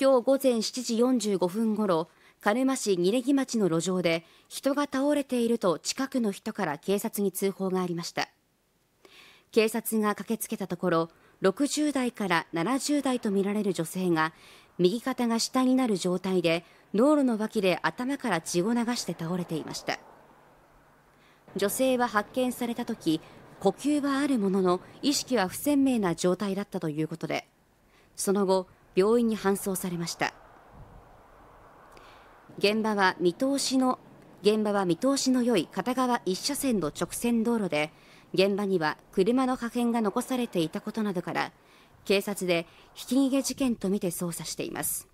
今日午前7時45分ごろ、鹿沼市二木町の路上で人が倒れていると近くの人から警察に通報がありました。警察が駆けつけたところ、60代から70代とみられる女性が右肩が下になる状態で道路の脇で頭から血を流して倒れていました女性は発見された時呼吸はあるものの意識は不鮮明な状態だったということでその後病院に搬送されました現場は見通しの現場は見通しの良い片側1車線の直線道路で現場には車の破片が残されていたことなどから警察でひき逃げ事件とみて捜査しています